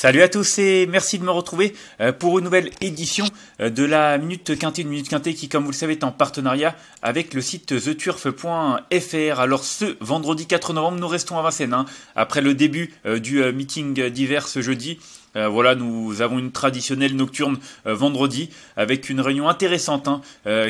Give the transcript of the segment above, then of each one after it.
Salut à tous et merci de me retrouver euh, pour une nouvelle édition euh, de la Minute Quintée, une Minute Quintée qui, comme vous le savez, est en partenariat avec le site theturf.fr. Alors ce vendredi 4 novembre, nous restons à Vincennes. Hein, après le début euh, du meeting d'hiver ce jeudi, voilà, nous avons une traditionnelle nocturne vendredi avec une réunion intéressante hein,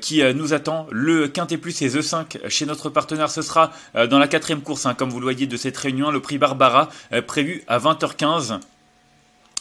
qui nous attend. Le Quintet Plus et The 5 chez notre partenaire, ce sera dans la quatrième course, hein, comme vous le voyez, de cette réunion, le prix Barbara, prévu à 20h15.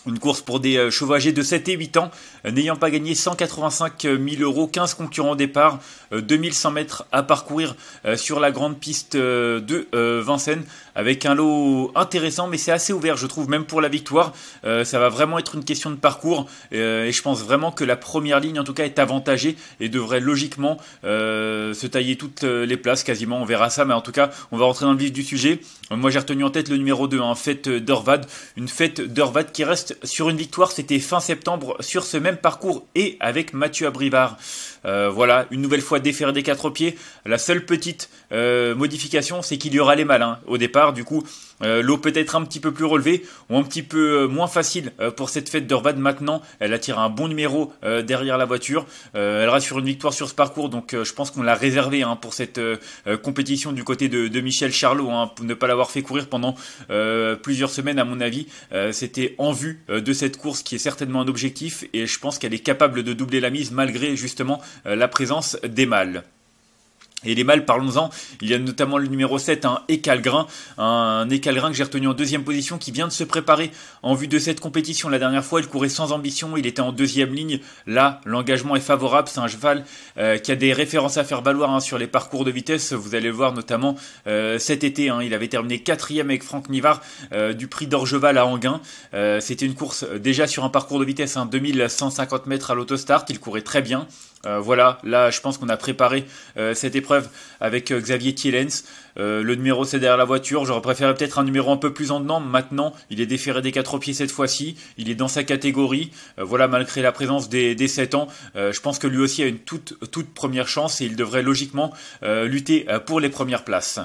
Une course pour des euh, chevaux de 7 et 8 ans, euh, n'ayant pas gagné 185 000 euros, 15 concurrents au départ, 2100 euh, mètres à parcourir sur la grande piste de Vincennes, avec un lot intéressant, mais c'est assez ouvert, je trouve, même pour la victoire. Ça va vraiment être une question de parcours, et je pense vraiment que la première ligne, en tout cas, est avantagée et devrait logiquement se tailler toutes les places, quasiment, on verra ça, mais en tout cas, on va rentrer dans le vif du sujet. Moi, j'ai retenu en tête le numéro 2, en hein, Fête d'Orvad, une fête d'Orvad qui reste sur une victoire, c'était fin septembre sur ce même parcours et avec Mathieu Abrivard. Euh, voilà, une nouvelle fois défaire des quatre pieds. La seule petite euh, modification, c'est qu'il y aura les malins hein, au départ. Du coup, euh, l'eau peut-être un petit peu plus relevée ou un petit peu moins facile pour cette fête rebad. Maintenant, elle attire un bon numéro derrière la voiture. elle rassure une victoire sur ce parcours, donc je pense qu'on l'a réservé hein, pour cette compétition du côté de, Michel Charlot, hein, pour ne pas l'avoir fait courir pendant plusieurs semaines à mon avis. C'était en vue de cette course qui est certainement un objectif et je pense qu'elle est capable de doubler la mise malgré justement euh, la présence des mâles. Et les mâles, parlons-en, il y a notamment le numéro 7, un écalgrin, un écalgrin que j'ai retenu en deuxième position, qui vient de se préparer en vue de cette compétition. La dernière fois, il courait sans ambition, il était en deuxième ligne. Là, l'engagement est favorable, c'est un cheval euh, qui a des références à faire valoir hein, sur les parcours de vitesse. Vous allez voir notamment euh, cet été, hein, il avait terminé quatrième avec Franck Nivard du prix d'Orgeval à Anguin. C'était une course déjà sur un parcours de vitesse, hein, 2150 mètres à l'autostart, il courait très bien. Euh, voilà, là je pense qu'on a préparé euh, cette épreuve avec euh, Xavier Thielens. le numéro c'est derrière la voiture. J'aurais préféré peut-être un numéro un peu plus en dedans. Maintenant, il est déféré des quatre pieds cette fois-ci. Il est dans sa catégorie. voilà, malgré la présence des, des 7 ans, je pense que lui aussi a une toute, toute première chance et il devrait logiquement lutter pour les premières places.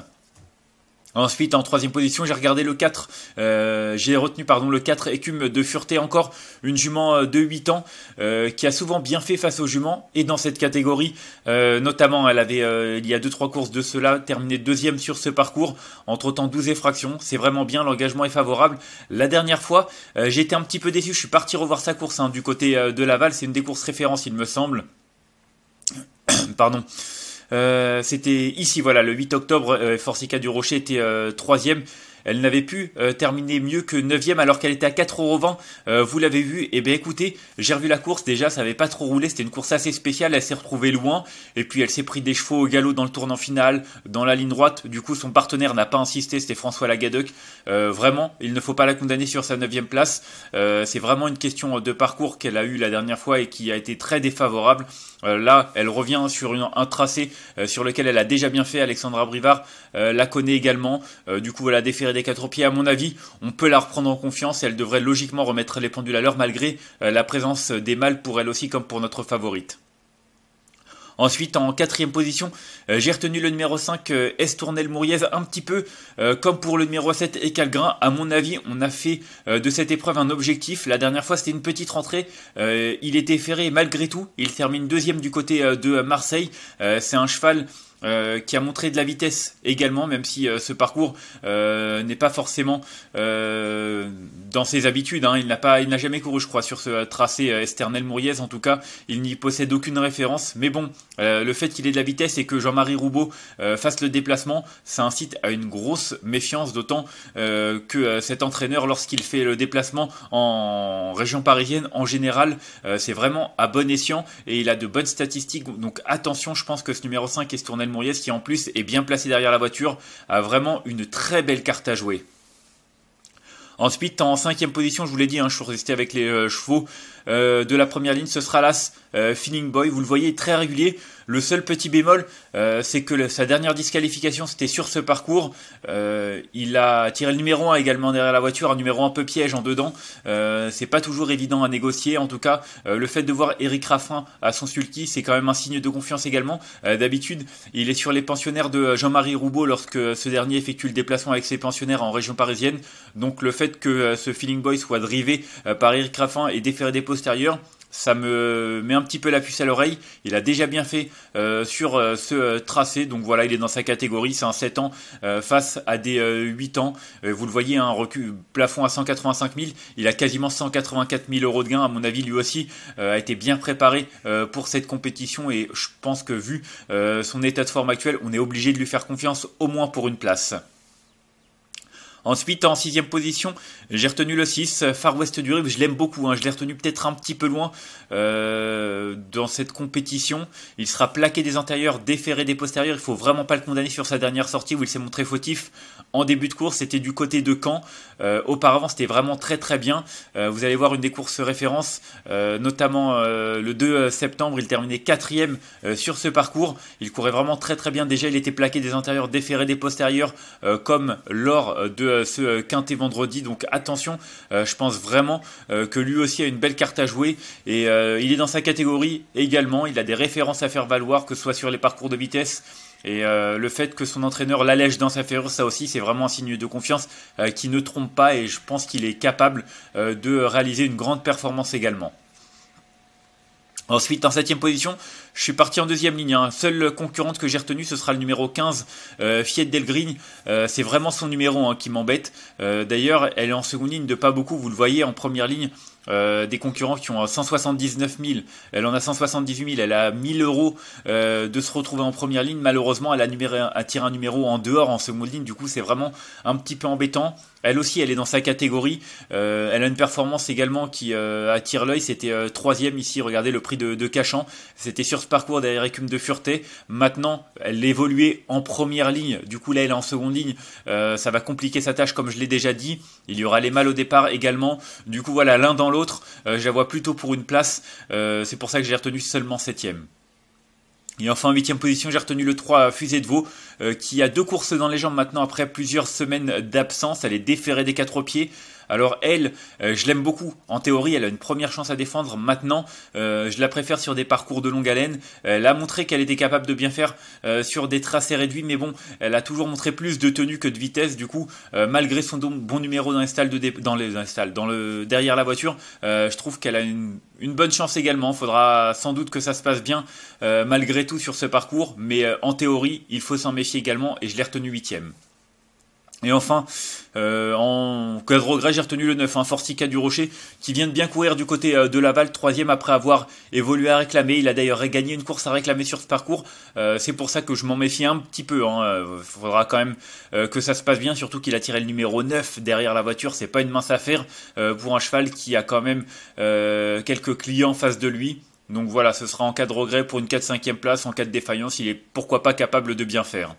Ensuite, en troisième position, j'ai regardé le 4. Euh, j'ai retenu pardon le 4 écume de Fureté, encore une jument euh, de 8 ans euh, qui a souvent bien fait face aux juments. Et dans cette catégorie, notamment, elle avait il y a 2-3 courses de cela terminé deuxième sur ce parcours. Entre temps, 12 effractions. C'est vraiment bien, l'engagement est favorable. La dernière fois, j'étais un petit peu déçu. Je suis parti revoir sa course hein, du côté de Laval. C'est une des courses références, il me semble pardon, euh, c'était ici, voilà, le 8 octobre, euh, Forsica du Rocher était euh, troisième. Elle n'avait pu euh, terminer mieux que 9ème alors qu'elle était à 4 euros euh, vous l'avez vu. Et eh ben écoutez, j'ai revu la course. Déjà, ça n'avait pas trop roulé. C'était une course assez spéciale. Elle s'est retrouvée loin. Et puis, elle s'est pris des chevaux au galop dans le tournant final, dans la ligne droite. Du coup, son partenaire n'a pas insisté. C'était François Lagadec. Euh, vraiment, il ne faut pas la condamner sur sa 9ème place. C'est vraiment une question de parcours qu'elle a eu la dernière fois et qui a été très défavorable. là, elle revient sur un tracé sur lequel elle a déjà bien fait. Alexandra Brivard la connaît également. du coup, elle a déféré quatre pieds à mon avis, on peut la reprendre en confiance et elle devrait logiquement remettre les pendules à l'heure malgré euh, la présence des mâles pour elle aussi comme pour notre favorite. Ensuite, en quatrième position, euh, j'ai retenu le numéro 5, euh, Estournel Mouriez, un petit peu comme pour le numéro 7, calgrain À mon avis, on a fait de cette épreuve un objectif. La dernière fois, c'était une petite rentrée. il était ferré malgré tout, il termine deuxième du côté de Marseille. C'est un cheval euh, qui a montré de la vitesse également, même si euh, ce parcours euh, n'est pas forcément dans ses habitudes. Hein. Il n'a pas, il n'a jamais couru, je crois, sur ce tracé esternel mouriez En tout cas, il n'y possède aucune référence. Mais bon, le fait qu'il ait de la vitesse et que Jean-Marie Roubaud fasse le déplacement, ça incite à une grosse méfiance, d'autant que cet entraîneur, lorsqu'il fait le déplacement en région parisienne, en général, c'est vraiment à bon escient et il a de bonnes statistiques. Donc attention, je pense que ce numéro 5 est tourné Mouriès qui en plus est bien placé derrière la voiture, a vraiment une très belle carte à jouer. Ensuite, en cinquième position, je vous l'ai dit, hein, je suis resté avec les euh, chevaux euh, de la première ligne. Ce sera l'As euh, Feeling Boy. Vous le voyez, très régulier. Le seul petit bémol, euh, c'est que sa dernière disqualification, c'était sur ce parcours. Euh, il a tiré le numéro 1 également derrière la voiture, un numéro un peu piège en dedans. Euh, c'est pas toujours évident à négocier. En tout cas, euh, le fait de voir Eric Raffin à son sulky, c'est quand même un signe de confiance également. D'habitude, il est sur les pensionnaires de Jean-Marie Roubaud lorsque ce dernier effectue le déplacement avec ses pensionnaires en région parisienne. Donc le fait que ce Feeling Boy soit drivé par Eric Raffin et déféré des postérieurs, ça me met un petit peu la puce à l'oreille. Il a déjà bien fait euh, sur euh, ce euh, tracé. Donc voilà, il est dans sa catégorie. C'est un 7 ans face à des 8 ans. vous le voyez, un hein, recul, plafond à 185 000. Il a quasiment 184 000 euros de gain. À mon avis, lui aussi a été bien préparé pour cette compétition. Et je pense que vu son état de forme actuel, on est obligé de lui faire confiance au moins pour une place. Ensuite, en sixième position, j'ai retenu le 6, Far West du Rive. Je l'aime beaucoup. Hein. Je l'ai retenu peut-être un petit peu loin euh, dans cette compétition. Il sera plaqué des antérieurs, déféré des postérieurs. Il faut vraiment pas le condamner sur sa dernière sortie où il s'est montré fautif en début de course. C'était du côté de Caen. Euh, auparavant, c'était vraiment très très bien. Euh, vous allez voir une des courses références, notamment le 2 septembre. Il terminait quatrième sur ce parcours. Il courait vraiment très très bien. Déjà, il était plaqué des antérieurs, déféré des postérieurs, comme lors de euh, ce euh, quintet vendredi. Donc attention, euh, je pense vraiment que lui aussi a une belle carte à jouer et il est dans sa catégorie également. Il a des références à faire valoir, que ce soit sur les parcours de vitesse. Et le fait que son entraîneur l'allège dans sa ferrure, ça aussi, c'est vraiment un signe de confiance qui ne trompe pas et je pense qu'il est capable de réaliser une grande performance également. Ensuite, en septième position, je suis parti en deuxième ligne. Hein. Seule concurrente que j'ai retenue, ce sera le numéro 15, euh, Fiette euh, c'est vraiment son numéro hein, qui m'embête. Euh, d'ailleurs, elle est en seconde ligne de pas beaucoup. Vous le voyez en première ligne. Euh, des concurrents qui ont 179 000, elle en a 178 000, elle a 1000 euros de se retrouver en première ligne. Malheureusement, elle a, attiré un numéro en dehors en seconde ligne, du coup, c'est vraiment un petit peu embêtant. Elle aussi, elle est dans sa catégorie. elle a une performance également qui attire l'œil. C'était troisième ici. Regardez le prix de, de Cachan. C'était sur parcours derrière Écume de Fureté. Maintenant, elle évoluait en première ligne. Du coup, là, elle est en seconde ligne. Euh, ça va compliquer sa tâche, comme je l'ai déjà dit. Il y aura les mal au départ également. Du coup, voilà, l'un dans l'autre, euh, je la vois plutôt pour une place. Euh, c'est pour ça que j'ai retenu seulement septième. Et enfin, en huitième position, j'ai retenu le 3 Fusée de Vaux, qui a deux courses dans les jambes maintenant après plusieurs semaines d'absence. Elle est déférée des quatre pieds alors elle, euh, je l'aime beaucoup. En théorie, elle a une première chance à défendre. Maintenant, euh, je la préfère sur des parcours de longue haleine. Elle a montré qu'elle était capable de bien faire euh, sur des tracés réduits, mais bon, elle a toujours montré plus de tenue que de vitesse. Du coup, malgré son bon numéro dans les dans le derrière la voiture, je trouve qu'elle a une, une, bonne chance également. Faudra sans doute que ça se passe bien malgré tout sur ce parcours, mais en théorie, il faut s'en méfier également. Et je l'ai retenue huitième. Et enfin, euh, en cas de regret, j'ai retenu le 9, Un hein, Fortica du Rocher, qui vient de bien courir du côté euh, de Laval, troisième après avoir évolué à réclamer. Il a d'ailleurs gagné une course à réclamer sur ce parcours. Euh, c'est pour ça que je m'en méfie un petit peu. Il hein. faudra quand même que ça se passe bien, surtout qu'il a tiré le numéro 9 derrière la voiture. C'est pas une mince affaire pour un cheval qui a quand même quelques clients face de lui. Donc voilà, ce sera en cas de regret pour une 4-5e place, en cas de défaillance, il est pourquoi pas capable de bien faire.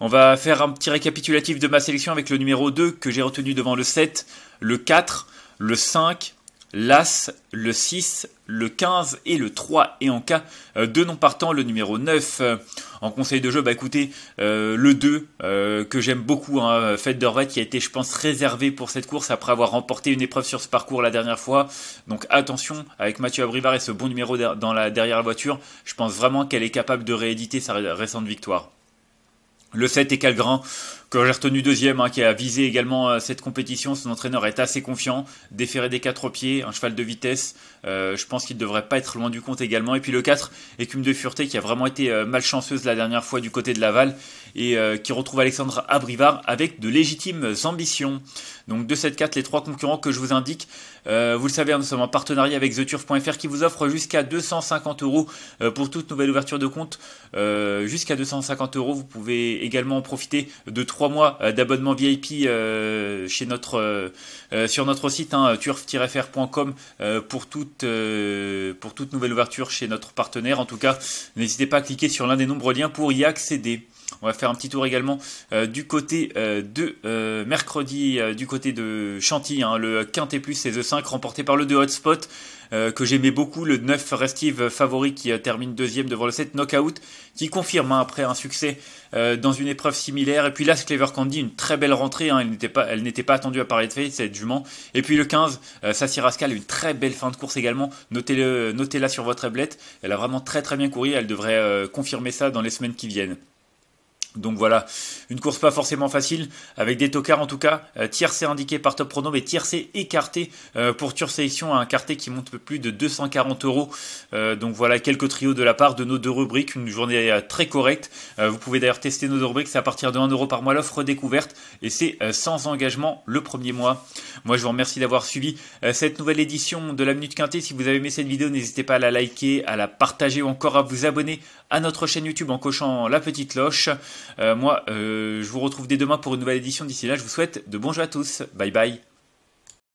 On va faire un petit récapitulatif de ma sélection avec le numéro 2 que j'ai retenu devant le 7, le 4, le 5, l'As, le 6, le 15 et le 3. Et en cas euh, de non partant, le numéro 9. Euh, en conseil de jeu, bah écoutez, euh, le 2, que j'aime beaucoup, hein, d'Orvette, qui a été, je pense, réservé pour cette course après avoir remporté une épreuve sur ce parcours la dernière fois. Donc attention, avec Mathieu Abrivard et ce bon numéro dans la, derrière la voiture, je pense vraiment qu'elle est capable de rééditer sa récente victoire. Le 7 est Calgrin, que j'ai retenu deuxième, hein, qui a visé également euh, cette compétition, son entraîneur est assez confiant, déféré des quatre pieds, un cheval de vitesse, euh, je pense qu'il ne devrait pas être loin du compte également. Et puis le 4, Écume de Fureté, qui a vraiment été euh, malchanceuse la dernière fois du côté de Laval, et euh, qui retrouve Alexandre Abrivard avec de légitimes ambitions. Donc de cette carte, les trois concurrents que je vous indique, euh, vous le savez, hein, nous sommes en partenariat avec TheTurf.fr qui vous offre jusqu'à 250 euros euh, pour toute nouvelle ouverture de compte. jusqu'à 250 euros, vous pouvez également profiter de trois mois d'abonnement VIP chez notre, sur notre site hein, turf-fr.com pour, toute, pour toute nouvelle ouverture chez notre partenaire. En tout cas, n'hésitez pas à cliquer sur l'un des nombreux liens pour y accéder. On va faire un petit tour également euh, du côté euh, de euh, mercredi, du côté de Chantilly, hein, le Quintet Plus et The 5 remporté par le 2 Hotspot. que j'aimais beaucoup, le 9 Restive favori qui termine deuxième devant le 7 Knockout, qui confirme hein, après un succès dans une épreuve similaire. Et puis là, Clever Candy, une très belle rentrée, hein, elle n'était pas, attendue à parler de fait, cette jument. Et puis le 15, Sassy Rascal, une très belle fin de course également, notez-le, notez-la sur votre tablette, elle a vraiment très très bien couru, elle devrait confirmer ça dans les semaines qui viennent. Donc voilà, une course pas forcément facile, avec des tocards en tout cas. Euh, tiercé indiqué par Top Prono, mais tiercé écarté euh, pour Tour Sélection, un quartet qui monte plus de 240 euros. Euh, donc voilà, quelques trios de la part de nos deux rubriques, une journée très correcte. vous pouvez d'ailleurs tester nos deux rubriques, c'est à partir de 1 euro par mois l'offre découverte, et c'est sans engagement le premier mois. Moi je vous remercie d'avoir suivi cette nouvelle édition de la Minute Quintée. Si vous avez aimé cette vidéo, n'hésitez pas à la liker, à la partager ou encore à vous abonner à notre chaîne YouTube en cochant la petite cloche. Euh, moi, euh, je vous retrouve dès demain pour une nouvelle édition. D'ici là, je vous souhaite de bons jeux à tous. Bye bye.